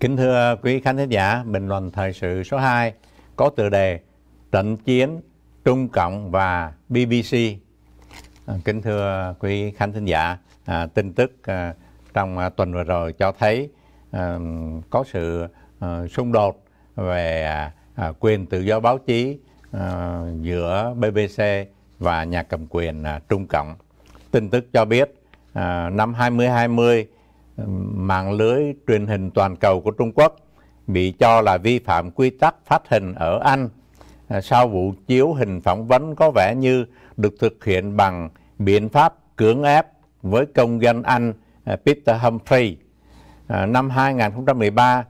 Kính thưa quý khán thính giả, bình luận thời sự số 2 có tựa đề Trận chiến Trung Cộng và BBC. À, kính thưa quý khán thính giả, à, tin tức à, trong à, tuần vừa rồi cho thấy à, có sự à, xung đột về à, quyền tự do báo chí à, giữa BBC và nhà cầm quyền à, Trung Cộng. Tin tức cho biết à, năm 2020 mạng lưới truyền hình toàn cầu của Trung Quốc bị cho là vi phạm quy tắc phát hình ở Anh à, sau vụ chiếu hình phỏng vấn có vẻ như được thực hiện bằng biện pháp cưỡng ép với công dân Anh à, Peter Humphrey. À, năm 2013,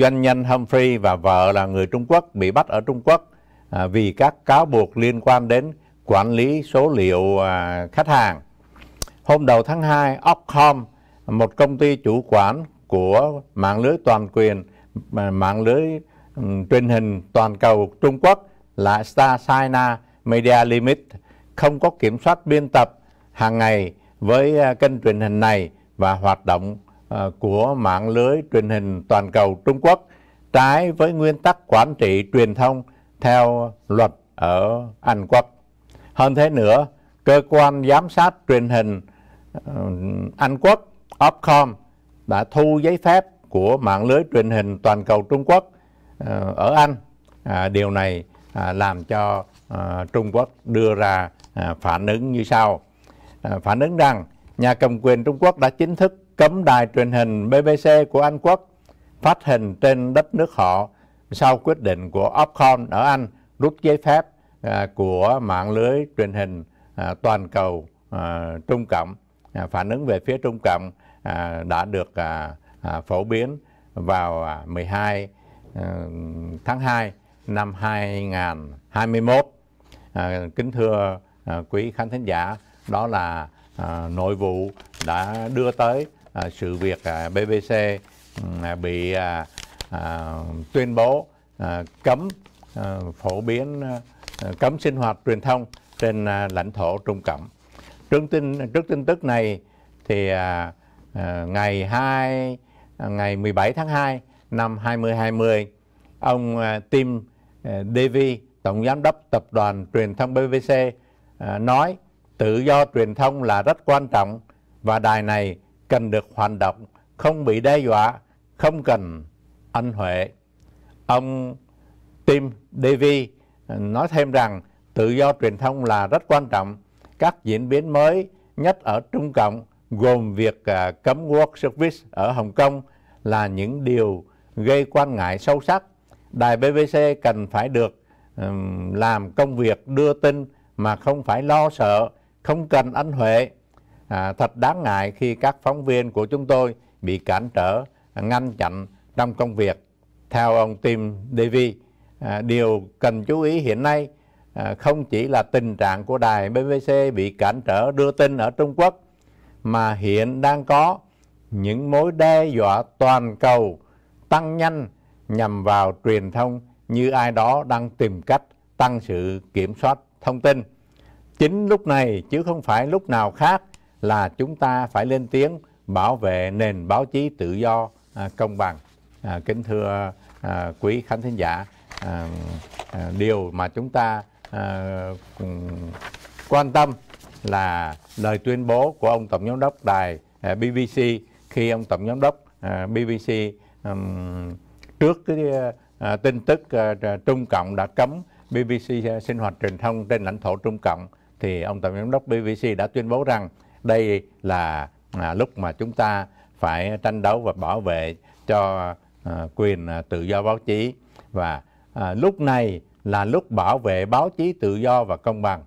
doanh nhân Humphrey và vợ là người Trung Quốc bị bắt ở Trung Quốc vì các cáo buộc liên quan đến quản lý số liệu khách hàng. Hôm đầu tháng 2, Ofcom một công ty chủ quản của mạng lưới toàn quyền mạng lưới ừ, truyền hình toàn cầu Trung Quốc là Star China Media Limit không có kiểm soát biên tập hàng ngày với ờ, kênh truyền hình này và hoạt động ờ, của mạng lưới truyền hình toàn cầu Trung Quốc trái với nguyên tắc quản trị truyền thông theo luật ở Anh Quốc. Hơn thế nữa, cơ quan giám sát truyền hình ừ, Anh Quốc Ofcom đã thu giấy phép của mạng lưới truyền hình toàn cầu Trung Quốc ờ, ở Anh. À, điều này à, làm cho ờ, Trung Quốc đưa ra à, phản ứng như sau. Phản ứng rằng nhà cầm quyền Trung Quốc đã chính thức cấm đài truyền hình BBC của Anh Quốc phát hình trên đất nước họ sau quyết định của Ofcom ở Anh rút giấy phép của mạng lưới truyền hình toàn cầu Trung Cộng. Phản ứng về phía Trung Cộng À, đã được à, à, phổ biến vào 12 à, ờ, tháng 2 năm 2021. À, kính thưa quý khán thính giả, đó là nội vụ đã đưa tới sự việc à, BBC ừ, bị tuyên bố cấm phổ biến cấm sinh hoạt truyền thông trên lãnh thổ Trung Cộng. Trước tin trước tin tức này thì à, Ờ, ngày 2 ờ, ngày 17 tháng 2 năm 2020, ông ờ, Tim Davy, tổng giám đốc tập đoàn truyền thông BBC nói tự do truyền thông là rất quan trọng và đài này cần được hoạt động không bị đe dọa, không cần anh huệ. Ông Tim Davy nói thêm rằng tự do truyền thông là rất quan trọng. Các diễn biến mới nhất ở Trung Cộng gồm việc à, cấm work Service ở Hồng Kông là những điều gây quan ngại sâu sắc. Đài BBC cần phải được làm công việc đưa tin mà không phải lo sợ, không cần anh Huệ. À, thật đáng ngại khi các phóng viên của chúng tôi bị cản trở, à, ngăn chặn trong công việc. Theo ông Tim Davy, à, điều cần chú ý hiện nay à, không chỉ là tình trạng của đài BBC bị cản trở đưa tin ở Trung Quốc, mà hiện đang có những mối đe dọa toàn cầu tăng nhanh nhằm vào truyền thông như ai đó đang tìm cách tăng sự kiểm soát thông tin. Chính lúc này chứ không phải lúc nào khác là chúng ta phải lên tiếng bảo vệ nền báo chí tự do à, công bằng. À, kính thưa à, quý khán thính giả, à, à, điều mà chúng ta à, quan tâm là lời tuyên bố của ông tổng giám đốc đài à, BBC khi ông tổng giám đốc à, BBC um, trước cái uh, tin tức uh, Trung Cộng đã cấm BBC sinh hoạt truyền thông trên lãnh thổ Trung Cộng thì ông tổng giám đốc BBC đã tuyên bố rằng đây là à, lúc mà chúng ta phải tranh đấu và bảo vệ cho à, quyền à, tự do báo chí và à, lúc này là lúc bảo vệ báo chí tự do và công bằng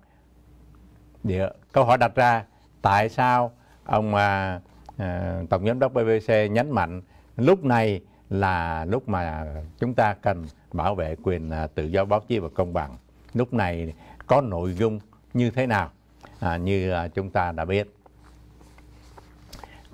địa câu hỏi đặt ra tại sao ông à, à tổng giám đốc BBC nhấn mạnh lúc này là lúc mà chúng ta cần bảo vệ quyền à, tự do báo chí và công bằng lúc này có nội dung như thế nào à, như à, chúng ta đã biết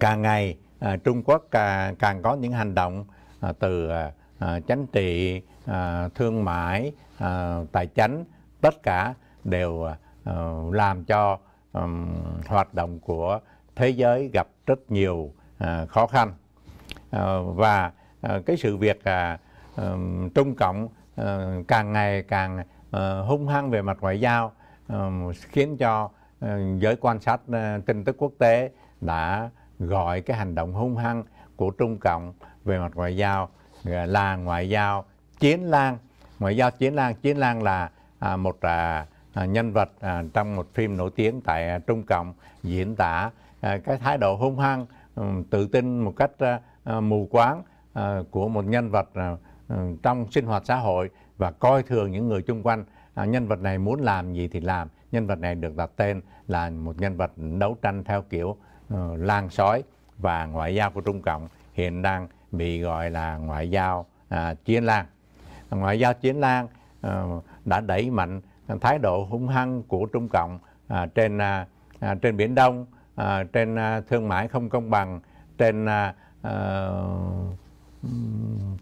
càng ngày à, Trung Quốc càng, càng có những hành động à, từ à, à chính trị à, thương mại à, tài chính tất cả đều à, uh, làm cho um, hoạt động của thế giới gặp rất nhiều uh, khó khăn uh, và uh, cái sự việc uh, um, Trung Cộng uh, càng ngày càng uh, hung hăng về mặt ngoại giao um, khiến cho uh, giới quan sát uh, tin tức quốc tế đã gọi cái hành động hung hăng của Trung Cộng về mặt ngoại giao là ngoại giao chiến lan, ngoại giao chiến lan, chiến lan là à, một à, à, nhân vật à, trong một phim nổi tiếng tại à, Trung Cộng diễn tả à, cái thái độ hung hăng, ừ, tự tin một cách à, à, mù quáng à, của một nhân vật à, ừ, trong sinh hoạt xã hội và coi thường những người chung quanh. À, nhân vật này muốn làm gì thì làm. Nhân vật này được đặt tên là một nhân vật đấu tranh theo kiểu à, ừ, lang sói và ngoại giao của Trung Cộng hiện đang bị gọi là ngoại giao à, chiến lan. Ngoại giao chiến lan à, đã đẩy mạnh thái độ hung hăng của Trung Cộng à, trên à, à, trên Biển Đông, à, trên à, thương mại không công bằng, trên à, à,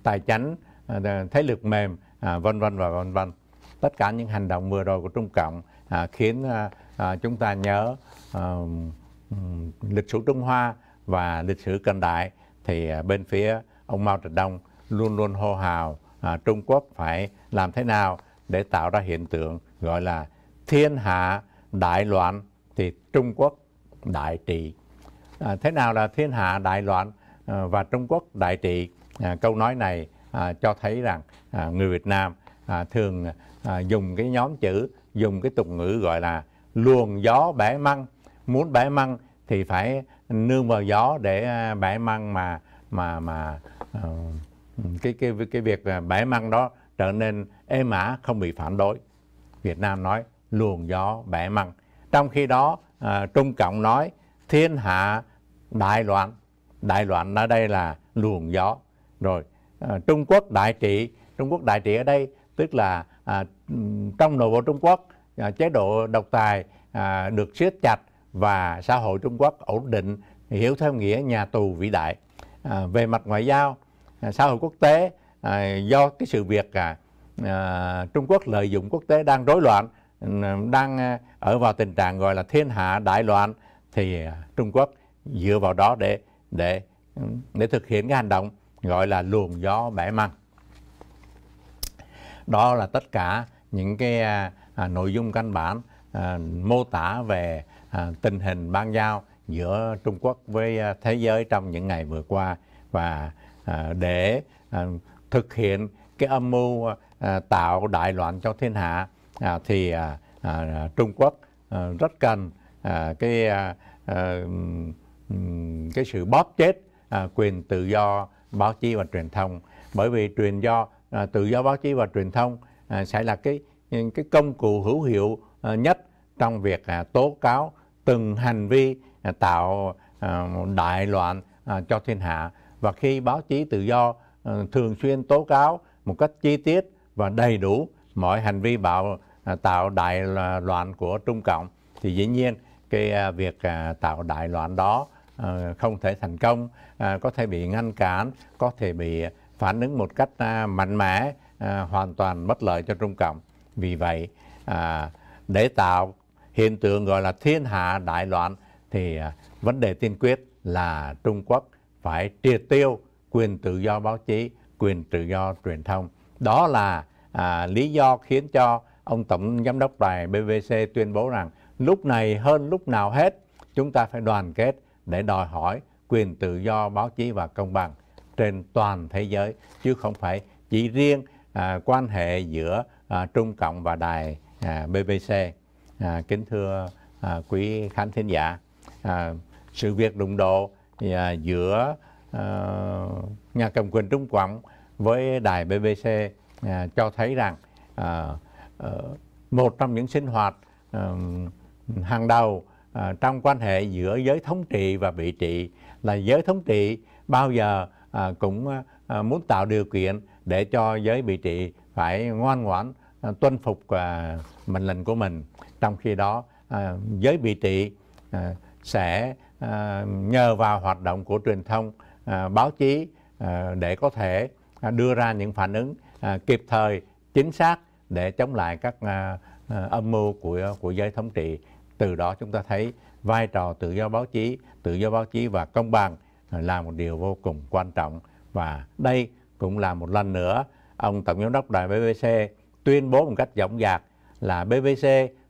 tài chánh, à, thế lực mềm, à, vân vân và vân vân. Tất cả những hành động vừa rồi của Trung Cộng à, khiến à, à, chúng ta nhớ à, lịch sử Trung Hoa và lịch sử cận đại thì à, bên phía ông Mao Trạch Đông luôn luôn hô hào à, Trung Quốc phải làm thế nào để tạo ra hiện tượng gọi là thiên hạ đại loạn thì Trung Quốc đại trị. À, thế nào là thiên hạ đại loạn à, và Trung Quốc đại trị? À, câu nói này à, cho thấy rằng à, người Việt Nam à, thường à, dùng cái nhóm chữ, dùng cái tục ngữ gọi là luồng gió bẻ măng. Muốn bẻ măng thì phải nương vào gió để à, bẻ măng mà mà mà uh, cái cái cái việc à, bẻ măng đó trở nên êm ả không bị phản đối. Việt Nam nói luồng gió bẻ măng. Trong khi đó à, Trung Cộng nói thiên hạ đại loạn. Đại loạn ở đây là luồng gió. Rồi à, Trung Quốc đại trị. Trung Quốc đại trị ở đây tức là à, trong nội bộ Trung Quốc à, chế độ độc tài à, được siết chặt và xã hội Trung Quốc ổn định hiểu theo nghĩa nhà tù vĩ đại. À, về mặt ngoại giao, à, xã hội quốc tế à, do cái sự việc à, à, Trung Quốc lợi dụng quốc tế đang rối loạn, ừ, đang ờ, ở vào tình trạng gọi là thiên hạ đại loạn thì ờ, Trung Quốc dựa vào đó để để ừ, để thực hiện cái hành động gọi là luồng gió bẻ măng. Đó là tất cả những cái à, nội dung căn bản à, mô tả về à, tình hình ban giao giữa Trung Quốc với à, thế giới trong những ngày vừa qua và à, để à, thực hiện cái âm mưu À, tạo đại loạn cho thiên hạ à, thì à, à, Trung Quốc à, rất cần à, cái à, à cái sự bóp chết à, quyền tự do báo chí và truyền thông bởi vì truyền do à, tự do báo chí và truyền thông à, sẽ là cái cái công cụ hữu hiệu à, nhất trong việc à, tố cáo từng hành vi à, tạo à, đại loạn à, cho thiên hạ và khi báo chí tự do à, thường xuyên tố cáo một cách chi tiết và đầy đủ mọi hành vi bạo à, tạo đại loạn của Trung Cộng thì dĩ nhiên cái à, việc à, tạo đại loạn đó không thể thành công, có thể bị ngăn cản, có thể bị phản ứng một cách mạnh mẽ, hoàn toàn bất lợi cho Trung Cộng. Vì vậy, để tạo hiện tượng gọi là thiên hạ đại loạn thì vấn đề tiên quyết là Trung Quốc phải triệt tiêu quyền tự do báo chí, quyền tự do truyền thông. Đó là à, lý do khiến cho ông tổng giám đốc đài bbc tuyên bố rằng lúc này hơn lúc nào hết chúng ta phải đoàn kết để đòi hỏi quyền tự do báo chí và công bằng trên toàn thế giới chứ không phải chỉ riêng à, quan hệ giữa à, Trung Cộng và đài à, BBC. À, kính thưa à, quý khán thính giả, à, sự việc đụng độ à, giữa à, nhà cầm quyền Trung Cộng với đài BBC à, cho thấy rằng à, à, một trong những sinh hoạt à, hàng đầu à, trong quan hệ giữa giới thống trị và bị trị là giới thống trị bao giờ à, cũng à, à muốn tạo điều kiện để cho giới bị trị phải ngoan ngoãn à, tuân phục à, mệnh lệnh của mình trong khi đó à, giới bị trị à, sẽ à, nhờ vào hoạt động của truyền thông à, báo chí à, để có thể à, đưa ra những phản ứng À, kịp thời chính xác để chống lại các à, à, âm mưu của của giới thống trị từ đó chúng ta thấy vai trò tự do báo chí tự do báo chí và công bằng là một điều vô cùng quan trọng và đây cũng là một lần nữa ông tổng giám đốc đài BBC tuyên bố một cách dõng dạc là BBC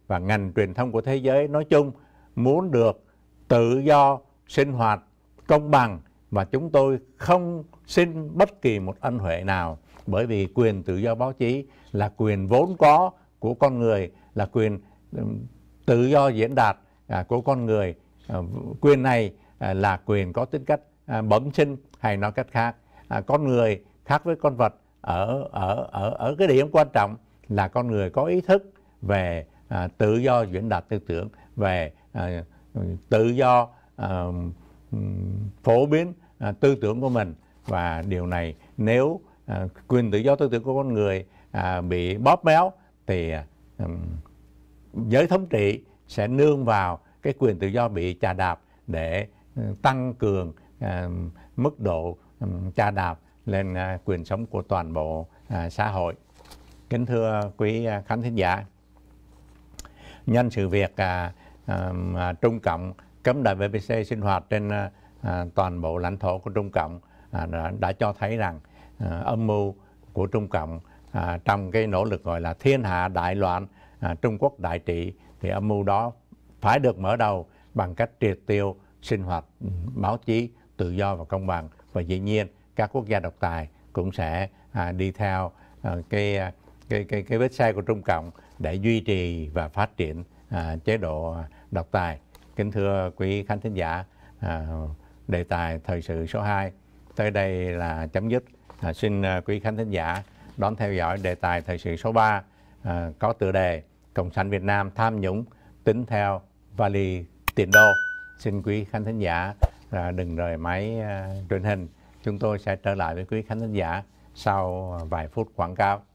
và ngành truyền thông của thế giới nói chung muốn được tự do sinh hoạt công bằng và chúng tôi không xin bất kỳ một ân huệ nào bởi vì quyền tự do báo chí là quyền vốn có của con người là quyền ừ, tự do diễn đạt à, của con người à, quyền này à, là quyền có tính cách bẩm sinh hay nói cách khác con người khác với con vật ở ở ở ở cái điểm quan trọng là con người có ý thức về tự do diễn đạt tư tưởng về tự do ừ, phổ biến tư tưởng của mình và điều này nếu À, quyền tự do tư tưởng của con người à, bị bóp méo thì à, giới thống trị sẽ nương vào cái quyền tự do bị chà đạp để ừ, tăng cường à, mức độ chà đạp lên à, quyền sống của toàn bộ à, xã hội. Kính thưa quý à, khán thính giả, nhân sự việc à, à, Trung Cộng cấm đại BBC sinh hoạt trên à, à, toàn bộ lãnh thổ của Trung Cộng à, đã cho thấy rằng À, âm mưu của Trung Cộng à, trong cái nỗ lực gọi là thiên hạ đại loạn, à, Trung Quốc đại trị thì âm mưu đó phải được mở đầu bằng cách triệt tiêu sinh hoạt ừ, báo chí tự do và công bằng và dĩ nhiên các quốc gia độc tài cũng sẽ à, đi theo à, cái à, cái cái cái vết xe của Trung Cộng để duy trì và phát triển à, chế độ độc tài. Kính thưa quý khán thính giả, à, đề tài thời sự số 2 tới đây là chấm dứt. À, xin uh, quý khán thính giả đón theo dõi đề tài thời sự số 3 à, có tựa đề Cộng sản Việt Nam tham nhũng tính theo vali tiền đô. Xin quý khán thính giả à, đừng rời máy à, truyền hình. Chúng tôi sẽ trở lại với quý khán thính giả sau vài phút quảng cáo.